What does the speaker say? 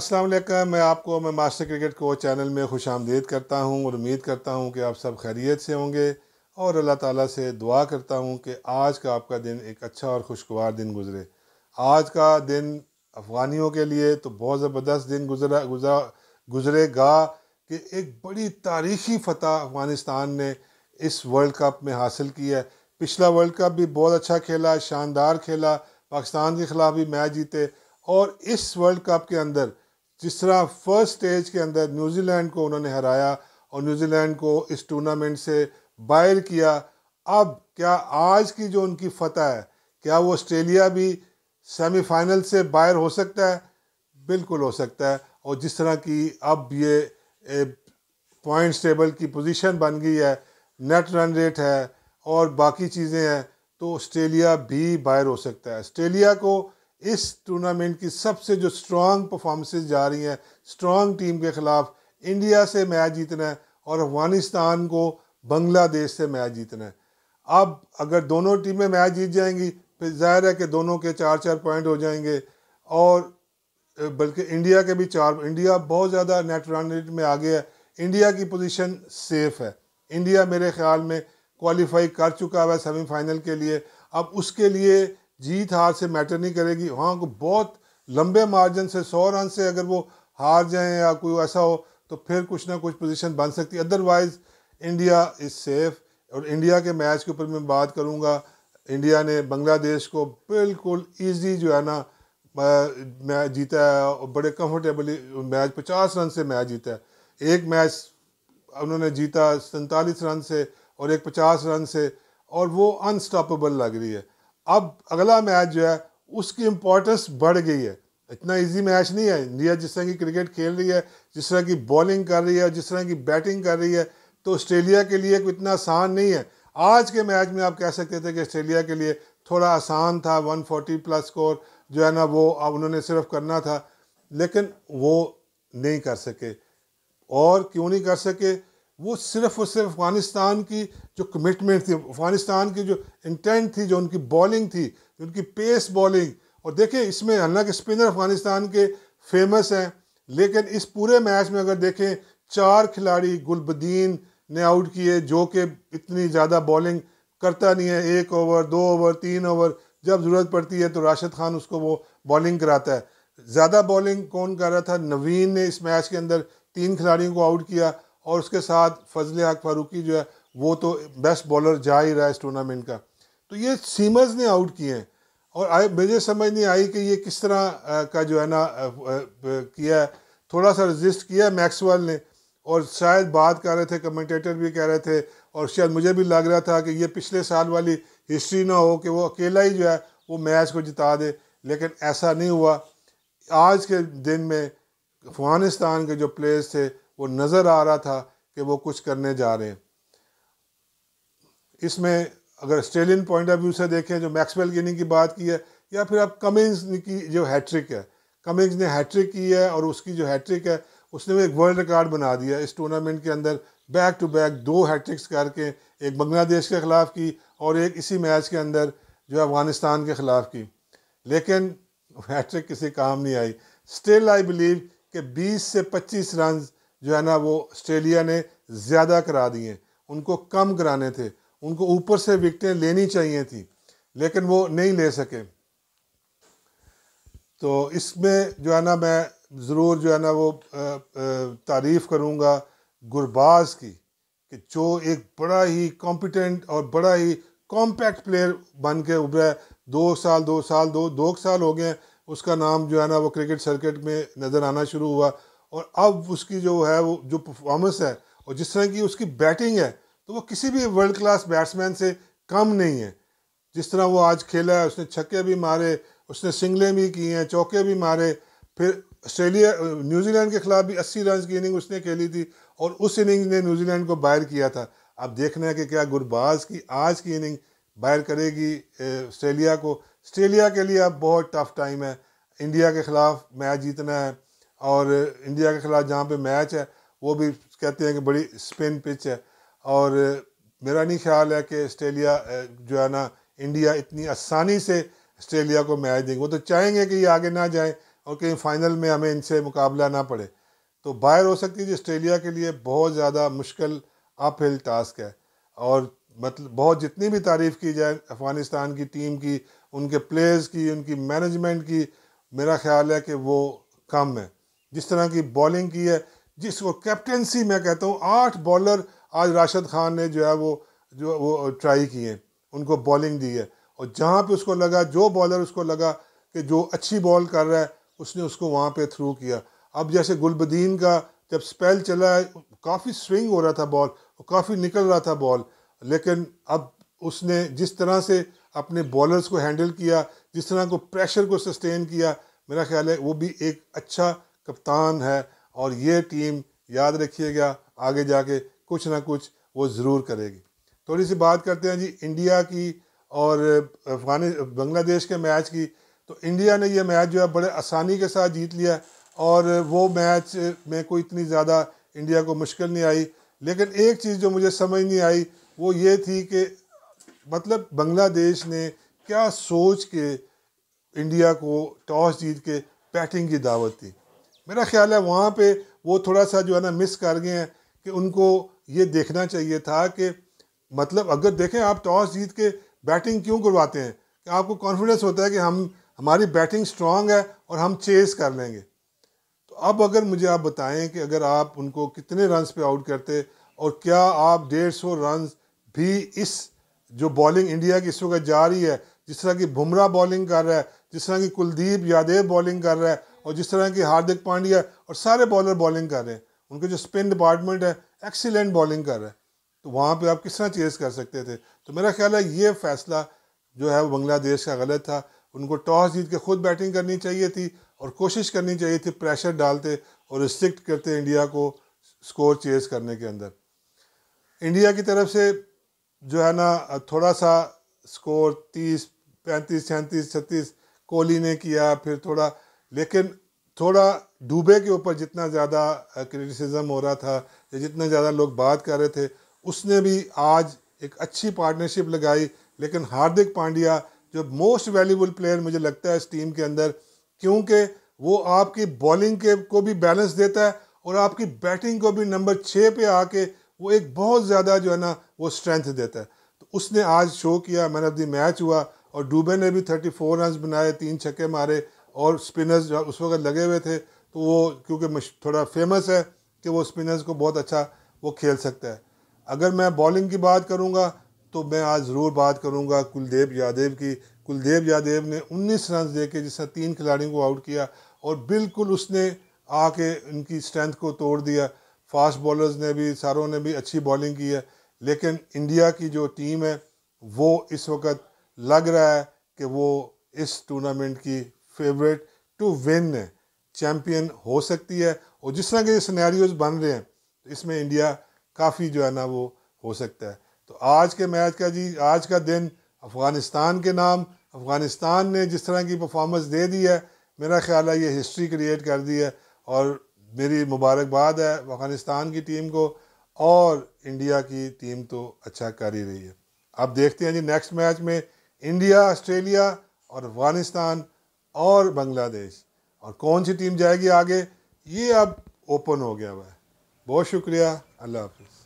अस्सलाम वालेकुम मैं आपको मैं मास्टर क्रिकेट को चैनल में खुश आमदीद करता हूँ और उम्मीद करता हूँ कि आप सब खैरियत से होंगे और अल्लाह ताला से दुआ करता हूँ कि आज का आपका दिन एक अच्छा और खुशगवार दिन गुजरे आज का दिन अफ़गानियों के लिए तो बहुत ज़बरदस्त दिन गुजरा गुजरा गुजरेगा कि एक बड़ी तारीखी फतह अफ़गानिस्तान ने इस वर्ल्ड कप में हासिल की है पिछला वर्ल्ड कप भी बहुत अच्छा खेला शानदार खेला पाकिस्तान के ख़िलाफ़ भी मैच जीते और इस वर्ल्ड कप के अंदर जिस तरह फर्स्ट स्टेज के अंदर न्यूजीलैंड को उन्होंने हराया और न्यूजीलैंड को इस टूर्नामेंट से बाहर किया अब क्या आज की जो उनकी फतह है क्या वो ऑस्ट्रेलिया भी सेमीफाइनल से बाहर हो सकता है बिल्कुल हो सकता है और जिस तरह की अब ये पॉइंट्स टेबल की पोजीशन बन गई है नेट रन रेट है और बाकी चीज़ें हैं तो ऑस्ट्रेलिया भी बाहर हो सकता है ऑस्ट्रेलिया को इस टूर्नामेंट की सबसे जो स्ट्रॉन्ग परफॉर्मेंसेज जा रही हैं स्ट्रॉन्ग टीम के ख़िलाफ़ इंडिया से मैच जीतना है और अफगानिस्तान को बांग्लादेश से मैच जीतना है अब अगर दोनों टीमें मैच जीत जाएंगी फिर जाहिर है कि दोनों के चार चार पॉइंट हो जाएंगे और बल्कि इंडिया के भी चार इंडिया बहुत ज़्यादा नेट रन रेट में आगे है इंडिया की पोजीशन सेफ है इंडिया मेरे ख्याल में क्वालिफाई कर चुका हुआ है सेमीफाइनल के लिए अब उसके लिए जीत हार से मैटर नहीं करेगी वहाँ को बहुत लंबे मार्जिन से सौ रन से अगर वो हार जाएं या कोई ऐसा हो तो फिर कुछ ना कुछ पोजीशन बन सकती है अदरवाइज़ इंडिया इज़ सेफ़ और इंडिया के मैच के ऊपर मैं बात करूँगा इंडिया ने बांग्लादेश को बिल्कुल ईजी जो है ना मैच जीता है और बड़े कम्फर्टेबली मैच पचास रन से मैच जीता है एक मैच उन्होंने जीता सैंतालीस रन से और एक पचास रन से और वो अनस्टॉपेबल लग रही है अब अगला मैच जो है उसकी इम्पोर्टेंस बढ़ गई है इतना इजी मैच नहीं है इंडिया जिस तरह की क्रिकेट खेल रही है जिस तरह की बॉलिंग कर रही है जिस तरह की बैटिंग कर रही है तो ऑस्ट्रेलिया के लिए कोई इतना आसान नहीं है आज के मैच में आप कह सकते थे कि ऑस्ट्रेलिया के लिए थोड़ा आसान था 140 प्लस स्कोर जो है ना वो उन्होंने सिर्फ करना था लेकिन वो नहीं कर सके और क्यों नहीं कर सके वो सिर्फ और सिर्फ अफगानिस्तान की जो कमिटमेंट थी अफगानिस्तान की जो इंटेंट थी जो उनकी बॉलिंग थी उनकी पेस बॉलिंग और देखें इसमें हालांकि स्पिनर अफगानिस्तान के फेमस हैं लेकिन इस पूरे मैच में अगर देखें चार खिलाड़ी गुलबद्दीन ने आउट किए जो कि इतनी ज़्यादा बॉलिंग करता नहीं है एक ओवर दो ओवर तीन ओवर जब ज़रूरत पड़ती है तो राशिद खान उसको वो बॉलिंग कराता है ज़्यादा बॉलिंग कौन कर रहा था नवीन ने इस मैच के अंदर तीन खिलाड़ियों को आउट किया और उसके साथ फजल हक फारूकी जो है वो तो बेस्ट बॉलर जा ही रहा है इस टूर्नामेंट का तो ये सीमर्स ने आउट किए हैं और आए मुझे समझ नहीं आई कि ये किस तरह का जो है ना किया है थोड़ा सा रजिस्ट किया है मैक्सवेल ने और शायद बात कर रहे थे कमेंटेटर भी कह रहे थे और शायद मुझे भी लग रहा था कि ये पिछले साल वाली हिस्ट्री ना हो कि वो अकेला ही जो है वो मैच को जिता दे लेकिन ऐसा नहीं हुआ आज के दिन में अफगानिस्तान के जो प्लेयर्स थे वो नज़र आ रहा था कि वो कुछ करने जा रहे हैं इसमें अगर ऑस्ट्रेलियन पॉइंट ऑफ व्यू से देखें जो मैक्सवेल गिनिंग की बात की है या फिर आप कमिंग्स की जो हैट्रिक है कमिंग्स ने हैट्रिक की है और उसकी जो हैट्रिक है उसने भी एक वर्ल्ड रिकॉर्ड बना दिया इस टूर्नामेंट के अंदर बैक टू बैक दो हैट्रिक्स करके एक बांग्लादेश के ख़िलाफ़ की और एक इसी मैच के अंदर जो अफ़गानिस्तान के ख़िलाफ़ की लेकिन हैट्रिक किसी काम नहीं आई स्टिल आई बिलीव कि 20 से 25 रन जो है ना वो ऑस्ट्रेलिया ने ज़्यादा करा दिए उनको कम कराने थे उनको ऊपर से विकटें लेनी चाहिए थी लेकिन वो नहीं ले सके तो इसमें जो है ना मैं ज़रूर जो है ना वो तारीफ़ करूँगा गुरबाज की कि जो एक बड़ा ही कॉम्पिटेंट और बड़ा ही कॉम्पैक्ट प्लेयर बन के उभरा है दो साल दो साल दो दो साल हो गए उसका नाम जो है ना वो क्रिकेट सर्किट में नज़र आना शुरू हुआ और अब उसकी जो है वो जो परफॉर्मेंस है और जिस तरह की उसकी बैटिंग है तो वो किसी भी वर्ल्ड क्लास बैट्समैन से कम नहीं है जिस तरह वो आज खेला है उसने छक्के भी मारे उसने सिंगलें भी की हैं चौके भी मारे फिर ऑस्ट्रेलिया न्यूजीलैंड के खिलाफ भी अस्सी रन की इनिंग उसने खेली थी और उस इनिंग ने न्यूजीलैंड को बायर किया था अब देखना है कि क्या गुरबाज की आज की इनिंग बायर करेगी ऑस्ट्रेलिया को ऑस्ट्रेलिया के लिए अब बहुत टफ टाइम है इंडिया के खिलाफ मैच जीतना है और इंडिया के खिलाफ जहाँ पे मैच है वो भी कहते हैं कि बड़ी स्पिन पिच है और मेरा नहीं ख्याल है कि ऑस्ट्रेलिया जो है ना इंडिया इतनी आसानी से ऑस्ट्रेलिया को मैच देंगे वो तो चाहेंगे कि ये आगे ना जाएं और कहीं फाइनल में हमें इनसे मुकाबला ना पड़े तो बाहर हो सकती है जो ऑस्ट्रेलिया के लिए बहुत ज़्यादा मुश्किल अप हिल टास्क है और मतलब बहुत जितनी भी तारीफ़ की जाए अफ़गानिस्तान की टीम की उनके प्लेयर्स की उनकी मैनेजमेंट की मेरा ख्याल है कि वो कम है जिस तरह की बॉलिंग की है जिसको कैप्टेंसी मैं कहता हूँ आठ बॉलर आज राशिद खान ने जो है वो जो वो ट्राई किए उनको बॉलिंग दी है और जहाँ पे उसको लगा जो बॉलर उसको लगा कि जो अच्छी बॉल कर रहा है उसने उसको वहाँ पे थ्रू किया अब जैसे गुलबदीन का जब स्पेल चला है काफ़ी स्विंग हो रहा था बॉल और काफ़ी निकल रहा था बॉल लेकिन अब उसने जिस तरह से अपने बॉलर्स को हैंडल किया जिस तरह को प्रेशर को सस्टेन किया मेरा ख्याल है वो भी एक अच्छा कप्तान है और ये टीम याद रखिएगा आगे जाके कुछ ना कुछ वो ज़रूर करेगी थोड़ी सी बात करते हैं जी इंडिया की और अफगानी बांग्लादेश के मैच की तो इंडिया ने ये मैच जो है बड़े आसानी के साथ जीत लिया और वो मैच में कोई इतनी ज़्यादा इंडिया को मुश्किल नहीं आई लेकिन एक चीज़ जो मुझे समझ नहीं आई वो ये थी कि मतलब बांग्लादेश ने क्या सोच के इंडिया को टॉस जीत के बैटिंग की दावत थी मेरा ख्याल है वहाँ पे वो थोड़ा सा जो है ना मिस कर गए हैं कि उनको ये देखना चाहिए था कि मतलब अगर देखें आप टॉस जीत के बैटिंग क्यों करवाते हैं कि आपको कॉन्फिडेंस होता है कि हम हमारी बैटिंग स्ट्रांग है और हम चेस कर लेंगे तो अब अगर मुझे आप बताएं कि अगर आप उनको कितने रन्स पे आउट करते और क्या आप डेढ़ सौ रन भी इस जो बॉलिंग इंडिया की इस वक्त जा रही है जिस तरह की बुमराह बॉलिंग कर रहा है जिस तरह की कुलदीप यादेव बॉलिंग कर रहा है और जिस तरह की हार्दिक पांड्या और सारे बॉलर बॉलिंग कर रहे हैं उनके जो स्पिन डिपार्टमेंट है एक्सीलेंट बॉलिंग कर रहे हैं तो वहाँ पर आप किस तरह चेस कर सकते थे तो मेरा ख्याल है ये फैसला जो है वो बांग्लादेश का गलत था उनको टॉस जीत के खुद बैटिंग करनी चाहिए थी और कोशिश करनी चाहिए थी प्रेशर डालते और रिस्ट्रिक्ट करते इंडिया को स्कोर चेस करने के अंदर इंडिया की तरफ से जो है ना थोड़ा सा स्कोर तीस पैंतीस सैंतीस छत्तीस कोहली ने किया फिर थोड़ा लेकिन थोड़ा डूबे के ऊपर जितना ज़्यादा क्रिटिसिज्म हो रहा था या जितने ज़्यादा लोग बात कर रहे थे उसने भी आज एक अच्छी पार्टनरशिप लगाई लेकिन हार्दिक पांड्या जो मोस्ट वैल्यूबल प्लेयर मुझे लगता है इस टीम के अंदर क्योंकि वो आपकी बॉलिंग के को भी बैलेंस देता है और आपकी बैटिंग को भी नंबर छः पे आके वो एक बहुत ज़्यादा जो है ना वो स्ट्रेंथ देता है तो उसने आज शो किया मैन ऑफ द मैच हुआ और डूबे ने भी फोर रन बनाए तीन छक्के मारे और स्पिनर्स जो उस वक्त लगे हुए थे तो वो क्योंकि थोड़ा फेमस है कि वो स्पिनर्स को बहुत अच्छा वो खेल सकता है अगर मैं बॉलिंग की बात करूँगा तो मैं आज ज़रूर बात करूँगा कुलदेव यादव की कुलदेव यादव ने 19 रन दे के जिसने तीन खिलाड़ियों को आउट किया और बिल्कुल उसने आके उनकी स्ट्रेंथ को तोड़ दिया फास्ट बॉलर्स ने भी सारों ने भी अच्छी बॉलिंग की है लेकिन इंडिया की जो टीम है वो इस वक्त लग रहा है कि वो इस टूर्नामेंट की फेवरेट टू विन चैम्पियन हो सकती है और जिस तरह के सिनेरियोज बन रहे हैं तो इसमें इंडिया काफ़ी जो है ना वो हो सकता है तो आज के मैच का जी आज का दिन अफ़गानिस्तान के नाम अफ़गानिस्तान ने जिस तरह की परफॉर्मेंस दे दी है मेरा ख्याल है ये हिस्ट्री क्रिएट कर दी है और मेरी मुबारकबाद है अफ़गानिस्तान की टीम को और इंडिया की टीम तो अच्छा कर ही रही है अब देखते हैं जी नेक्स्ट मैच में इंडिया ऑस्ट्रेलिया और अफ़गानिस्तान और बांग्लादेश और कौन सी टीम जाएगी आगे ये अब ओपन हो गया हुआ है बहुत शुक्रिया अल्लाह हाफिज़